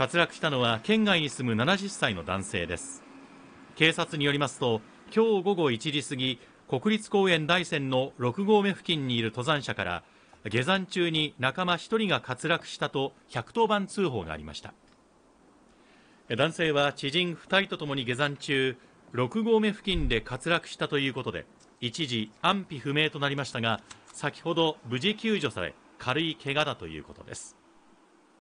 滑落したのは県外に住む70歳の男性です警察によりますと今日午後1時過ぎ国立公園大山の6合目付近にいる登山者から下山中に仲間1人が滑落したと110番通報がありました男性は知人2人とともに下山中6合目付近で滑落したということで一時安否不明となりましたが先ほど無事救助され軽い怪我だということです